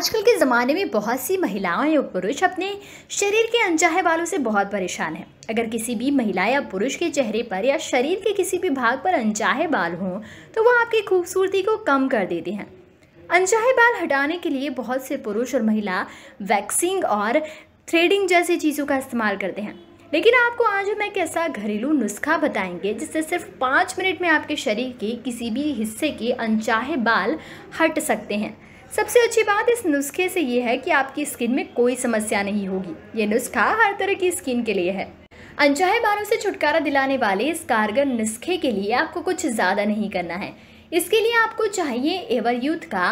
आजकल के ज़माने में बहुत सी महिलाएं और पुरुष अपने शरीर के अनचाहे बालों से बहुत परेशान हैं अगर किसी भी महिला या पुरुष के चेहरे पर या शरीर के किसी भी भाग पर अनचाहे बाल हों तो वह आपकी खूबसूरती को कम कर देते हैं अनचाहे बाल हटाने के लिए बहुत से पुरुष और महिला वैक्सिंग और थ्रेडिंग जैसी चीज़ों का इस्तेमाल करते हैं लेकिन आपको आज हम एक ऐसा घरेलू नुस्खा बताएंगे जिससे सिर्फ पाँच मिनट में आपके शरीर के किसी भी हिस्से के अनचाहे बाल हट सकते हैं सबसे अच्छी बात इस नुस्खे से ये है कि आपकी स्किन में कोई समस्या नहीं होगी ये नुस्खा हर तरह की स्किन के लिए है अनचाहे बालों से छुटकारा दिलाने वाले इस कारगर नुस्खे के लिए आपको कुछ ज़्यादा नहीं करना है इसके लिए आपको चाहिए एवर यूथ का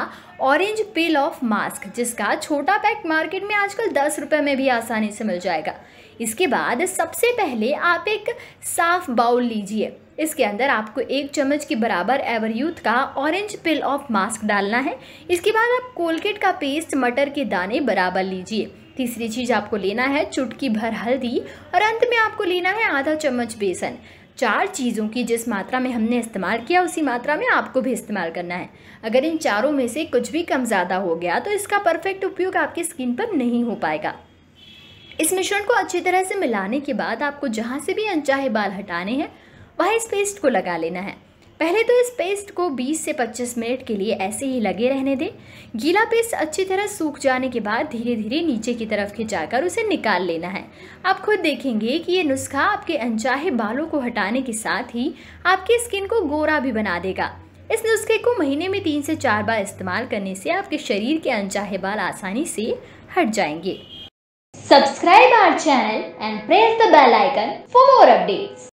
ऑरेंज पिल ऑफ मास्क जिसका छोटा पैक मार्केट में आजकल दस रुपये में भी आसानी से मिल जाएगा इसके बाद सबसे पहले आप एक साफ बाउल लीजिए इसके अंदर आपको एक चम्मच के बराबर एवर यूथ का ऑरेंज पिल ऑफ मास्क डालना है इसके बाद आप कोलगेट का पेस्ट मटर के दाने बराबर लीजिए तीसरी चीज़ आपको लेना है चुटकी भर हल्दी और अंत में आपको लेना है आधा चम्मच बेसन चार चीज़ों की जिस मात्रा में हमने इस्तेमाल किया उसी मात्रा में आपको भी इस्तेमाल करना है अगर इन चारों में से कुछ भी कम ज़्यादा हो गया तो इसका परफेक्ट उपयोग आपकी स्किन पर नहीं हो पाएगा इस मिश्रण को अच्छी तरह से मिलाने के बाद आपको जहाँ से भी अनचाहे बाल हटाने हैं वहाँ इस पेस्ट को लगा लेना है पहले तो इस पेस्ट को 20 से 25 मिनट के लिए ऐसे ही लगे रहने दें गीला पेस्ट अच्छी तरह सूख जाने के बाद धीरे धीरे नीचे की तरफ खिंचाकर उसे निकाल लेना है आप खुद देखेंगे कि ये नुस्खा आपके अनचाहे बालों को हटाने के साथ ही आपकी स्किन को गोरा भी बना देगा इस नुस्खे को महीने में तीन से चार बार इस्तेमाल करने से आपके शरीर के अनचाहे बाल आसानी से हट जाएंगे subscribe our channel and press the bell icon for more updates